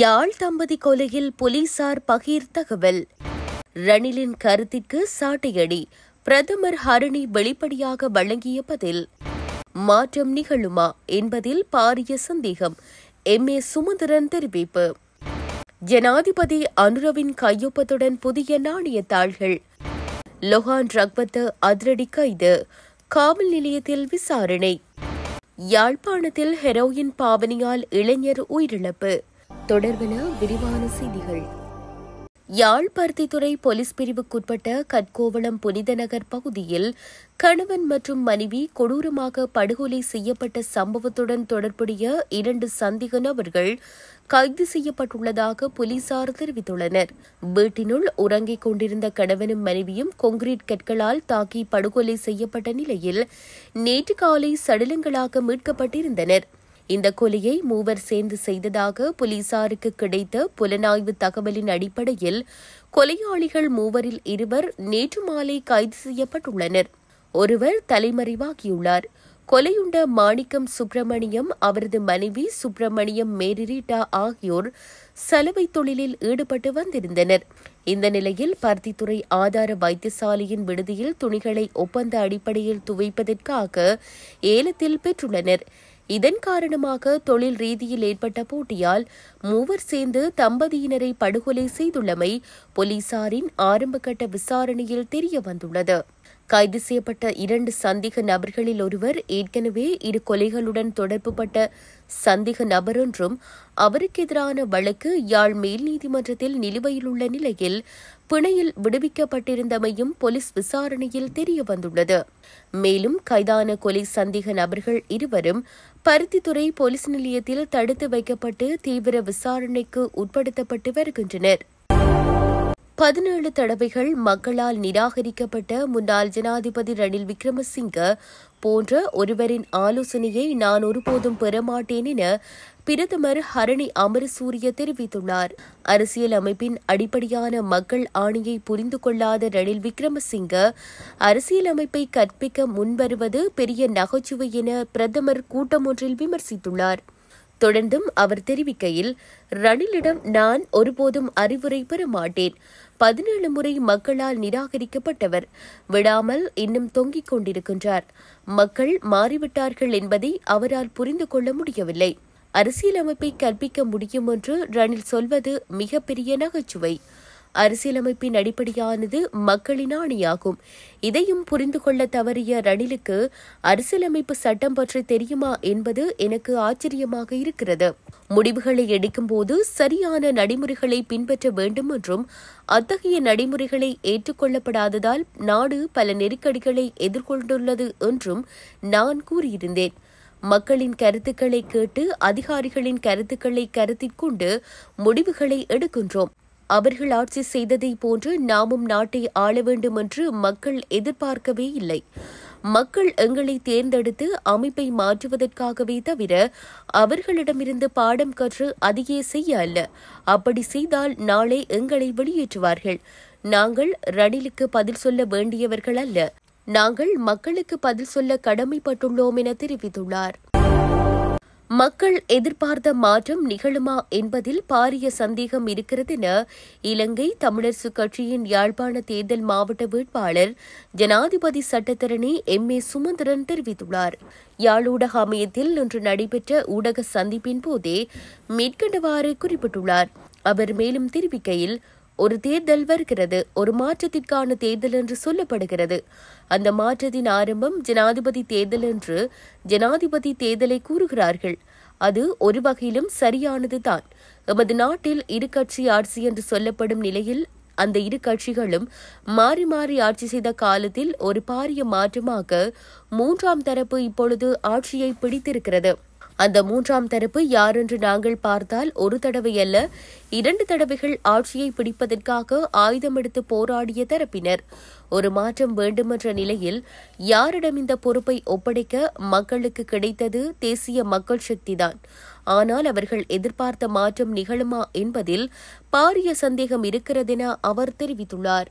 யாழ் தம்பதி கொலையில் போலீசார் பகீர் தகவல் ரணிலின் கருத்திற்கு சாட்டையடி பிரதமர் ஹரணி வெளிப்படையாக வழங்கிய பதில் மாற்றம் நிகழுமா என்பதில் பாரிய சந்தேகம் எம் ஏ சுமந்திரன் தெரிவிப்பு ஜனாதிபதி அனுரவின் கையொப்பத்துடன் புதிய நாணய தாள்கள் லொஹான் ரக்பத்து அதிரடி கைது காவல் நிலையத்தில் விசாரணை யாழ்ப்பாணத்தில் ஹெரோயின் பாவனையால் இளைஞர் உயிரிழப்பு தொடர்பென விரிவான செய்திகள் யாழ் பருத்தித்துறை போலீஸ் பிரிவுக்குட்பட்ட கட்கோவளம் புனித நகர் பகுதியில் கணவன் மற்றும் மனைவி கொடூரமாக படுகொலை செய்யப்பட்ட சம்பவத்துடன் தொடர்புடைய இரண்டு சந்தேக நபர்கள் கைது செய்யப்பட்டுள்ளதாக போலீசார் தெரிவித்துள்ளனர் வீட்டினுள் உறங்கிக் கொண்டிருந்த கணவனும் மனைவியும் கொங்கிரீட் கற்களால் தாக்கி படுகொலை செய்யப்பட்ட நிலையில் நேற்று காலை சடலங்களாக மீட்கப்பட்டிருந்தனா் இந்த கொலையை மூவர் சேர்ந்து செய்ததாக போலீசாருக்கு கிடைத்த புலனாய்வு தகவலின் அடிப்படையில் கொலையாளிகள் மூவரில் இருவர் நேற்று மாலை கைது செய்யப்பட்டுள்ளனர் ஒருவர் தலைமறைவாகியுள்ளார் கொலையுண்ட மாணிக்கம் சுப்பிரமணியம் அவரது மனைவி சுப்பிரமணியம் மேரிரிட்டா ஆகியோர் சலவை தொழிலில் ஈடுபட்டு வந்திருந்தனர் இந்த நிலையில் பருத்தித்துறை ஆதார வைத்தியசாலையின் விடுதியில் துணிகளை ஒப்பந்த அடிப்படையில் துவைப்பதற்காக ஏலத்தில் பெற்றுள்ளனர் இதன் காரணமாக தொழில் ரீதியில் ஏற்பட்ட போட்டியால் மூவர் சேர்ந்து தம்பதியினரை படுகொலை செய்துள்ளமை போலீசாரின் ஆரம்பகட்ட விசாரணையில் தெரியவந்துள்ளது கைது செய்யப்பட்ட இரண்டு சந்தேக நபர்களில் ஒருவர் ஏற்கனவே இரு கொலைகளுடன் தொடர்புபட்ட சந்தேக நபர் என்றும் அவருக்கு எதிரான வழக்கு யாழ் மேல் நீதிமன்றத்தில் நிலுவையில் உள்ள நிலையில் பிணையில் விடுவிக்கப்பட்டிருந்தமையும் போலீஸ் விசாரணையில் தெரியவந்துள்ளது மேலும் கைதான கொலை சந்தேக நபர்கள் இருவரும் பருத்தித்துறை போலீஸ் நிலையத்தில் தடுத்து வைக்கப்பட்டு தீவிர விசாரணைக்கு உட்படுத்தப்பட்டு வருகின்றனர் பதினேழு தடவைகள் மக்களால் நிராகரிக்கப்பட்ட முன்னாள் ஜனாதிபதி ரணில் விக்ரமசிங்க போன்ற ஒருவரின் ஆலோசனையை நான் ஒருபோதும் பெறமாட்டேன் என பிரதமர் ஹரணி அமரசூரிய தெரிவித்துள்ளார் அரசியல் அமைப்பின் அடிப்படையான மக்கள் ஆணையை புரிந்து கொள்ளாத ரணில் விக்ரமசிங்க அரசியல் அமைப்பை கற்பிக்க முன்வருவது பெரிய நகைச்சுவை என பிரதமர் கூட்டம் ஒன்றில் விமர்சித்துள்ளார் தொடர்ந்தும் அவர் தெரிவிக்கையில் ரணிலிடம் நான் ஒருபோதும் அறிவுரை பெற மாட்டேன் பதினேழு முறை மக்களால் நிராகரிக்கப்பட்டவர் விடாமல் இன்னும் தொங்கிக் கொண்டிருக்கின்றார் மக்கள் மாறிவிட்டார்கள் என்பதை அவரால் புரிந்து கொள்ள முடியவில்லை அரசியலமைப்பை கற்பிக்க முடியும் என்று ரணில் சொல்வது மிகப்பெரிய நகைச்சுவை அரசியலமைப்பின் அடிப்படையானது மக்களின் ஆணையாகும் இதையும் புரிந்து கொள்ள தவறிய ரணிலுக்கு அரசியலமைப்பு சட்டம் பற்றி தெரியுமா என்பது எனக்கு ஆச்சரியமாக இருக்கிறது முடிவுகளை எடுக்கும்போது சரியான நடைமுறைகளை பின்பற்ற வேண்டும் என்றும் அத்தகைய நடைமுறைகளை ஏற்றுக்கொள்ளப்படாததால் நாடு பல நெருக்கடிகளை எதிர்கொண்டுள்ளது என்றும் நான் கூறியிருந்தேன் மக்களின் கருத்துக்களை கேட்டு அதிகாரிகளின் கருத்துக்களை கருத்தில் கொண்டு முடிவுகளை எடுக்கின்றோம் அவர்கள் ஆட்சி செய்ததை போன்று நாமும் நாட்டை ஆள வேண்டும் என்று மக்கள் எதிர்பார்க்கவே இல்லை மக்கள் எங்களை தேர்ந்தெடுத்து அமைப்பை மாற்றுவதற்காகவே தவிர அவர்களிடமிருந்து பாடம் கற்று அதையே செய்ய அல்ல அப்படி செய்தால் நாளை எங்களை வெளியேற்றுவார்கள் நாங்கள் ரணிலுக்கு பதில் சொல்ல வேண்டியவர்கள் அல்ல நாங்கள் மக்களுக்கு பதில் சொல்ல கடமைப்பட்டுள்ளோம் என தெரிவித்துள்ளார் மக்கள் எதிர்பார்த்த மாற்றம் நிகழுமா என்பதில் பாரிய சந்தேகம் இருக்கிறது என இலங்கை தமிழரசு கட்சியின் யாழ்ப்பாண தேர்தல் மாவட்ட வேட்பாளர் ஜனாதிபதி சட்டத்தரணி எம் ஏ சுமந்திரன் தெரிவித்துள்ளார் யாழூடக அமையத்தில் இன்று நடைபெற்ற ஊடக சந்திப்பின் போதே மேற்கண்டவாறு குறிப்பிட்டுள்ளார் அவர் மேலும் தெரிவிக்கையில் ஒரு தேர்தல் வருகிறது ஒரு மாற்றத்திற்கான தேர்தல் என்று சொல்லப்படுகிறது அந்த மாற்றத்தின் ஆரம்பம் ஜனாதிபதி தேர்தல் என்று ஜனாதிபதி தேர்தலை கூறுகிறார்கள் அது ஒரு வகையிலும் சரியானது தான் எமது நாட்டில் இரு கட்சி ஆட்சி என்று சொல்லப்படும் நிலையில் அந்த இரு கட்சிகளும் மாறி மாறி ஆட்சி செய்த காலத்தில் ஒரு பாரிய மாற்றமாக மூன்றாம் தரப்பு இப்பொழுது ஆட்சியை பிடித்திருக்கிறது அந்த மூன்றாம் தரப்பு யாரென்று நாங்கள் பார்த்தால் ஒரு தடவை அல்ல இரண்டு தடவைகள் ஆட்சியை பிடிப்பதற்காக ஆயுதம் எடுத்து போராடிய தரப்பினர் ஒரு மாற்றம் வேண்டுமென்ற நிலையில் யாரிடம் இந்த பொறுப்பை ஒப்படைக்க மக்களுக்கு கிடைத்தது தேசிய மக்கள் சக்திதான் ஆனால் அவர்கள் எதிர்பார்த்த மாற்றம் நிகழுமா என்பதில் பாரிய சந்தேகம் இருக்கிறதென அவர் தெரிவித்துள்ளார்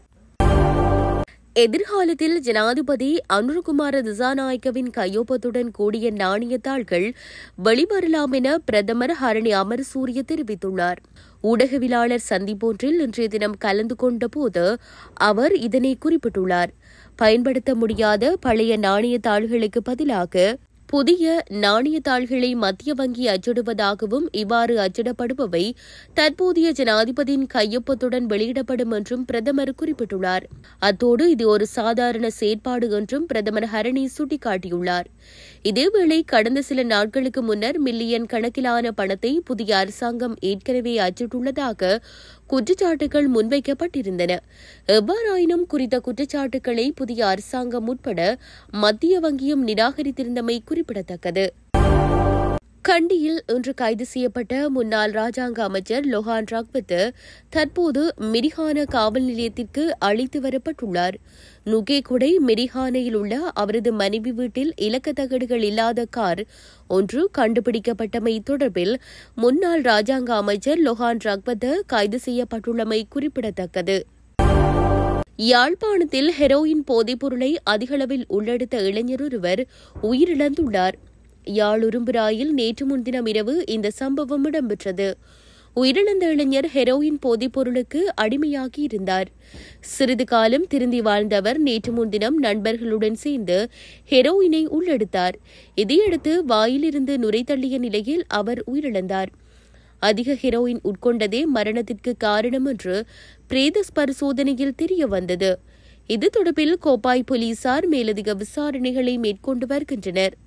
எதிர்காலத்தில் ஜனாதிபதி அனுர்குமார திசாநாயக்கவின் கையொப்பத்துடன் கூடிய நாணயத்தாள்கள் வெளிவரலாம் என பிரதமர் ஹரணி அமர்சூரிய தெரிவித்துள்ளார் ஊடகவியலாளர் சந்திப்பொன்றில் இன்றைய தினம் கலந்து கொண்டபோது அவர் இதனை குறிப்பிட்டுள்ளார் பயன்படுத்த முடியாத பழைய நாணயத்தாள்களுக்கு பதிலாக புதிய நாணய தாள்களை மத்திய வங்கி அச்சிடுவதாகவும் இவ்வாறு அச்சிடப்படுபவை தற்போதைய ஜனாதிபதியின் கையொப்பத்துடன் வெளியிடப்படும் என்றும் பிரதமர் குறிப்பிட்டுள்ளார் அத்தோடு இது ஒரு சாதாரண செயற்பாடு என்றும் பிரதமர் ஹரணி சுட்டிக்காட்டியுள்ளார் இதேவேளை கடந்த சில நாட்களுக்கு முன்னர் மில்லியன் கணக்கிலான பணத்தை புதிய அரசாங்கம் ஏற்கனவே அச்சிட்டுள்ளதாக குற்றச்சாட்டுகள் முன்வைக்கப்பட்டிருந்தன எவ்வாறாயினும் குறித்த குற்றச்சாட்டுகளை புதிய அரசாங்கம் உட்பட மத்திய வங்கியும் நிராகரித்திருந்தமை குறிப்பிடத்தக்கது கண்டியில் இன்று கைது செய்யப்பட்ட முன்னாள் ராஜாங்க அமைச்சர் லொஹான் ராக்வத்து தற்போது மிரிஹான காவல் நிலையத்திற்கு அழைத்து வரப்பட்டுள்ளார் நுகேகுடை மிரிஹானையில் உள்ள அவரது மனைவி வீட்டில் இலக்கத்தகடுகள் இல்லாத கார் ஒன்று கண்டுபிடிக்கப்பட்டமை தொடர்பில் முன்னாள் ராஜாங்க அமைச்சர் லொஹான் ராக்வத்து கைது செய்யப்பட்டுள்ளமை குறிப்பிடத்தக்கது யாழ்ப்பாணத்தில் ஹெரோயின் போதைப்பொருளை அதிகளவில் உள்ளெடுத்த இளைஞர் ஒருவர் உயிரிழந்துள்ளார் யாழுரும்புராயில் நேற்று முன்தினம் இரவு இந்த சம்பவம் இடம்பெற்றது உயிரிழந்த இளைஞர் ஹெரோயின் போதைப்பொருளுக்கு அடிமையாகி இருந்தார் சிறிது காலம் திருந்தி வாழ்ந்தவர் நேற்று முன்தினம் நண்பர்களுடன் சேர்ந்து ஹெரோயினை உள்ளெடுத்தார் இதையடுத்து வாயிலிருந்து நுரை தள்ளிய நிலையில் அவர் உயிரிழந்தார் அதிக ஹெரோயின் உட்கொண்டதே மரணத்திற்கு காரணம் என்று பிரேத பரிசோதனையில் தெரிய வந்தது இது தொடர்பில் கோப்பாய் போலீசார் மேலதிக விசாரணைகளை மேற்கொண்டு வருகின்றனர்